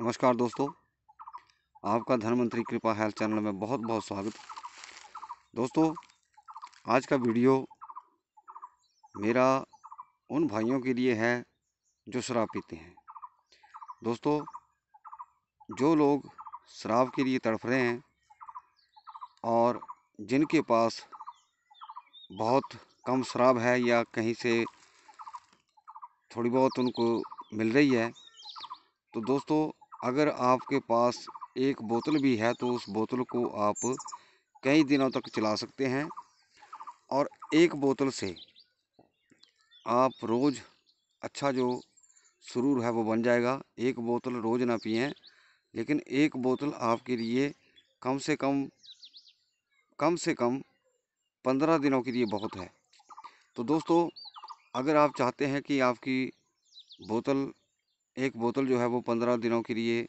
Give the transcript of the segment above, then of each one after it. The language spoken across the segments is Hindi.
नमस्कार दोस्तों आपका धनवंतरी कृपा हेल्थ चैनल में बहुत बहुत स्वागत दोस्तों आज का वीडियो मेरा उन भाइयों के लिए है जो शराब पीते हैं दोस्तों जो लोग शराब के लिए तड़फ रहे हैं और जिनके पास बहुत कम शराब है या कहीं से थोड़ी बहुत उनको मिल रही है तो दोस्तों अगर आपके पास एक बोतल भी है तो उस बोतल को आप कई दिनों तक चला सकते हैं और एक बोतल से आप रोज़ अच्छा जो शुरू है वो बन जाएगा एक बोतल रोज़ ना पिए लेकिन एक बोतल आपके लिए कम से कम कम से कम पंद्रह दिनों के लिए बहुत है तो दोस्तों अगर आप चाहते हैं कि आपकी बोतल एक बोतल जो है वो पंद्रह दिनों के लिए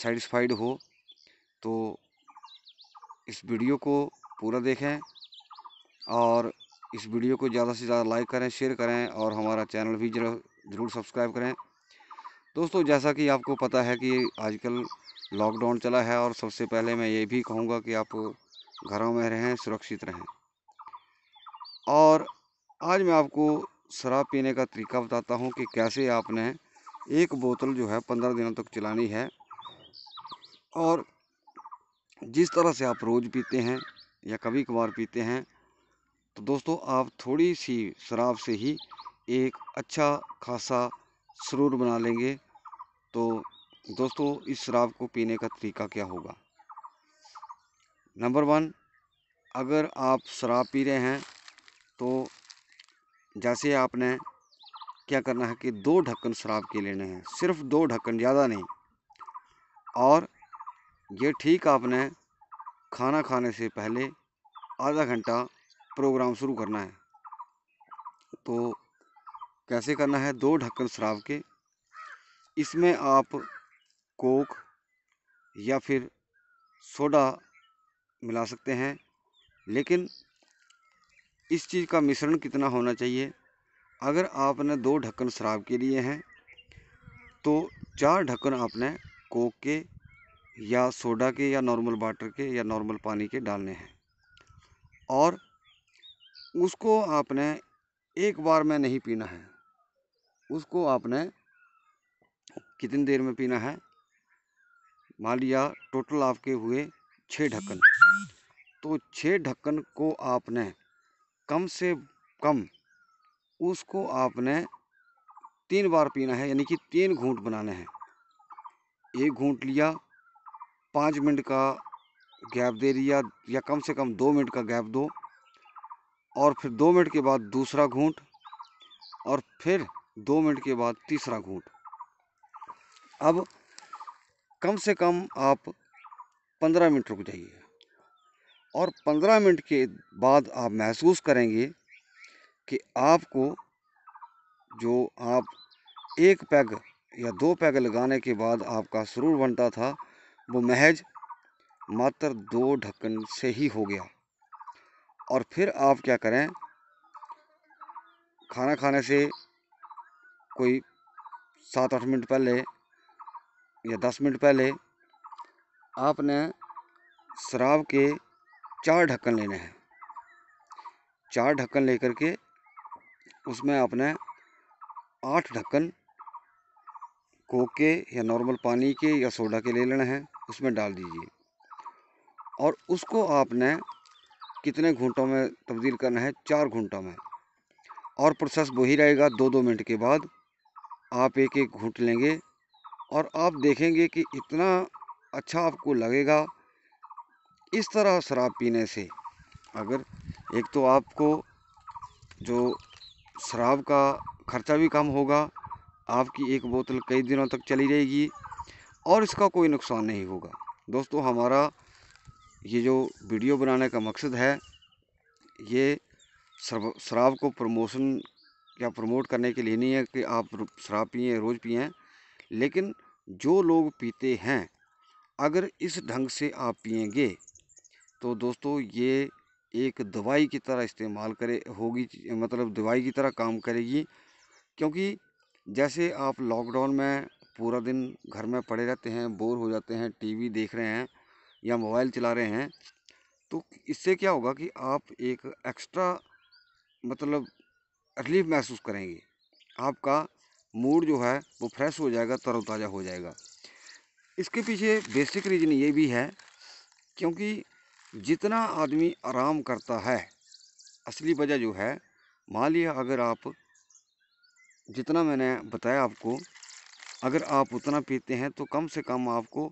सेटिस्फाइड हो तो इस वीडियो को पूरा देखें और इस वीडियो को ज़्यादा से ज़्यादा लाइक करें शेयर करें और हमारा चैनल भी ज़रूर सब्सक्राइब करें दोस्तों जैसा कि आपको पता है कि आजकल लॉकडाउन चला है और सबसे पहले मैं ये भी कहूँगा कि आप घरों में रहें सुरक्षित रहें और आज मैं आपको शराब पीने का तरीका बताता हूँ कि कैसे आपने एक बोतल जो है पंद्रह दिनों तक चलानी है और जिस तरह से आप रोज़ पीते हैं या कभी कभार पीते हैं तो दोस्तों आप थोड़ी सी शराब से ही एक अच्छा खासा सुरूर बना लेंगे तो दोस्तों इस शराब को पीने का तरीका क्या होगा नंबर वन अगर आप शराब पी रहे हैं तो जैसे आपने क्या करना है कि दो ढक्कन शराब के लेने हैं सिर्फ दो ढक्कन ज़्यादा नहीं और ये ठीक आपने खाना खाने से पहले आधा घंटा प्रोग्राम शुरू करना है तो कैसे करना है दो ढक्कन शराब के इसमें आप कोक या फिर सोडा मिला सकते हैं लेकिन इस चीज़ का मिश्रण कितना होना चाहिए अगर आपने दो ढक्कन शराब के लिए हैं तो चार ढक्कन आपने कोक के या सोडा के या नॉर्मल वाटर के या नॉर्मल पानी के डालने हैं और उसको आपने एक बार में नहीं पीना है उसको आपने कितनी देर में पीना है मान लिया टोटल आपके हुए छः ढक्कन तो छः ढक्कन को आपने कम से कम उसको आपने तीन बार पीना है यानी कि तीन घूंट बनाने हैं एक घूंट लिया पाँच मिनट का गैप दे दिया या कम से कम दो मिनट का गैप दो और फिर दो मिनट के बाद दूसरा घूंट और फिर दो मिनट के बाद तीसरा घूंट अब कम से कम आप पंद्रह मिनट रुक जाइए और पंद्रह मिनट के बाद आप महसूस करेंगे कि आपको जो आप एक पैग या दो पैग लगाने के बाद आपका सुरूर बनता था वो महज मात्र दो ढक्कन से ही हो गया और फिर आप क्या करें खाना खाने से कोई सात आठ मिनट पहले या दस मिनट पहले आपने शराब के चार ढक्कन लेने हैं चार ढक्कन लेकर के उसमें आपने आठ ढक्कन कोक के या नॉर्मल पानी के या सोडा के ले लेना है उसमें डाल दीजिए और उसको आपने कितने घंटों में तब्दील करना है चार घंटों में और प्रोसेस वही रहेगा दो दो मिनट के बाद आप एक एक घूट लेंगे और आप देखेंगे कि इतना अच्छा आपको लगेगा इस तरह शराब पीने से अगर एक तो आपको जो शराब का खर्चा भी कम होगा आपकी एक बोतल कई दिनों तक चली रहेगी और इसका कोई नुकसान नहीं होगा दोस्तों हमारा ये जो वीडियो बनाने का मकसद है ये शराब को प्रमोशन या प्रमोट करने के लिए नहीं है कि आप शराब पिए रोज़ पिए लेकिन जो लोग पीते हैं अगर इस ढंग से आप पिएंगे तो दोस्तों ये एक दवाई की तरह इस्तेमाल करे होगी मतलब दवाई की तरह काम करेगी क्योंकि जैसे आप लॉकडाउन में पूरा दिन घर में पड़े रहते हैं बोर हो जाते हैं टीवी देख रहे हैं या मोबाइल चला रहे हैं तो इससे क्या होगा कि आप एक एक्स्ट्रा मतलब रिलीफ महसूस करेंगे आपका मूड जो है वो फ्रेश हो जाएगा तरोताज़ा हो जाएगा इसके पीछे बेसिक रीज़न ये भी है क्योंकि जितना आदमी आराम करता है असली वजह जो है मान लिया अगर आप जितना मैंने बताया आपको अगर आप उतना पीते हैं तो कम से कम आपको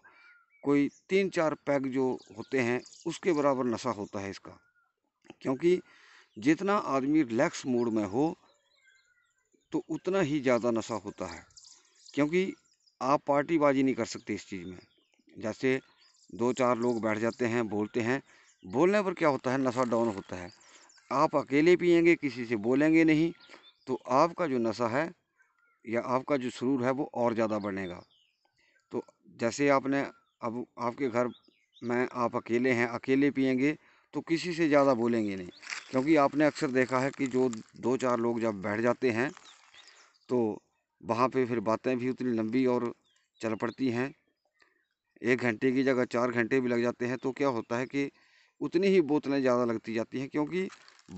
कोई तीन चार पैग जो होते हैं उसके बराबर नशा होता है इसका क्योंकि जितना आदमी रिलैक्स मूड में हो तो उतना ही ज़्यादा नशा होता है क्योंकि आप पार्टीबाजी नहीं कर सकते इस चीज़ में जैसे दो चार लोग बैठ जाते हैं बोलते हैं बोलने पर क्या होता है नशा डाउन होता है आप अकेले पियेंगे किसी से बोलेंगे नहीं तो आपका जो नशा है या आपका जो सुरूर है वो और ज़्यादा बढ़ेगा तो जैसे आपने अब आपके घर में आप अकेले हैं अकेले पियेंगे तो किसी से ज़्यादा बोलेंगे नहीं क्योंकि आपने अक्सर देखा है कि जो दो चार लोग जब बैठ जाते हैं तो वहाँ पे फिर बातें भी उतनी लंबी और चल पड़ती हैं एक घंटे की जगह चार घंटे भी लग जाते हैं तो क्या होता है कि उतनी ही बोतलें ज़्यादा लगती जाती हैं क्योंकि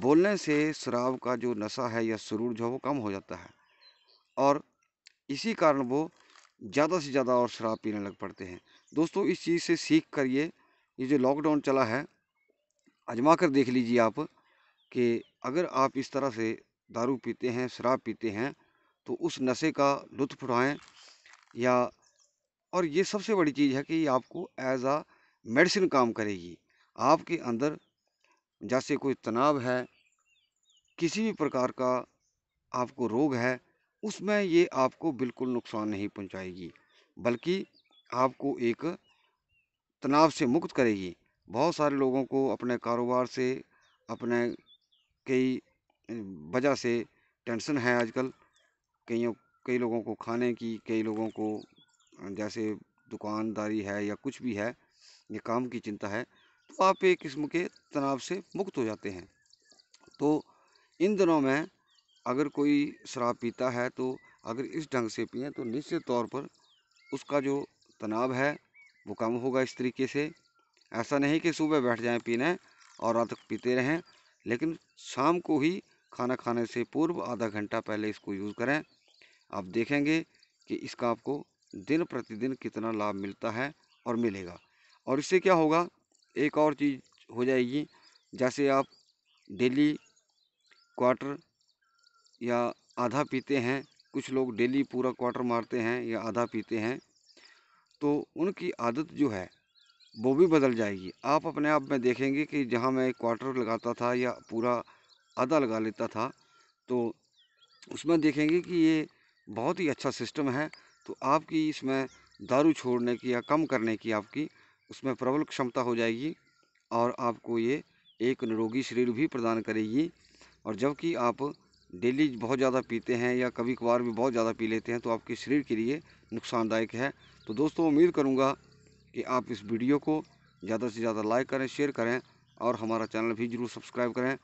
बोलने से शराब का जो नशा है या सुरूर जो है वो कम हो जाता है और इसी कारण वो ज़्यादा से ज़्यादा और शराब पीने लग पड़ते हैं दोस्तों इस चीज़ से सीख कर ये ये जो लॉकडाउन चला है आजमा कर देख लीजिए आप कि अगर आप इस तरह से दारू पीते हैं शराब पीते हैं तो उस नशे का लुत्फ उठाएँ या और ये सबसे बड़ी चीज़ है कि आपको एज आ मेडिसिन काम करेगी आपके अंदर जैसे कोई तनाव है किसी भी प्रकार का आपको रोग है उसमें ये आपको बिल्कुल नुकसान नहीं पहुंचाएगी बल्कि आपको एक तनाव से मुक्त करेगी बहुत सारे लोगों को अपने कारोबार से अपने कई वजह से टेंशन है आजकल कईयों कई लोगों को खाने की कई लोगों को जैसे दुकानदारी है या कुछ भी है ये काम की चिंता है तो आप एक किस्म के तनाव से मुक्त हो जाते हैं तो इन दिनों में अगर कोई शराब पीता है तो अगर इस ढंग से पिए तो निश्चित तौर पर उसका जो तनाव है वो कम होगा इस तरीके से ऐसा नहीं कि सुबह बैठ जाएं पीने और रात तक पीते रहें लेकिन शाम को ही खाना खाने से पूर्व आधा घंटा पहले इसको यूज़ करें आप देखेंगे कि इसका आपको दिन प्रतिदिन कितना लाभ मिलता है और मिलेगा और इससे क्या होगा एक और चीज़ हो जाएगी जैसे आप डेली क्वार्टर या आधा पीते हैं कुछ लोग डेली पूरा क्वार्टर मारते हैं या आधा पीते हैं तो उनकी आदत जो है वो भी बदल जाएगी आप अपने आप में देखेंगे कि जहाँ मैं क्वार्टर लगाता था या पूरा आधा लगा लेता था तो उसमें देखेंगे कि ये बहुत ही अच्छा सिस्टम है तो आपकी इसमें दारू छोड़ने की या कम करने की आपकी उसमें प्रबल क्षमता हो जाएगी और आपको ये एक निरोगी शरीर भी प्रदान करेगी और जबकि आप डेली बहुत ज़्यादा पीते हैं या कभी कभार भी बहुत ज़्यादा पी लेते हैं तो आपके शरीर के लिए नुकसानदायक है तो दोस्तों उम्मीद करूँगा कि आप इस वीडियो को ज़्यादा से ज़्यादा लाइक करें शेयर करें और हमारा चैनल भी ज़रूर सब्सक्राइब करें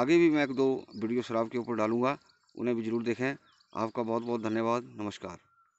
आगे भी मैं एक दो वीडियो शराब के ऊपर डालूँगा उन्हें भी ज़रूर देखें आपका बहुत बहुत धन्यवाद नमस्कार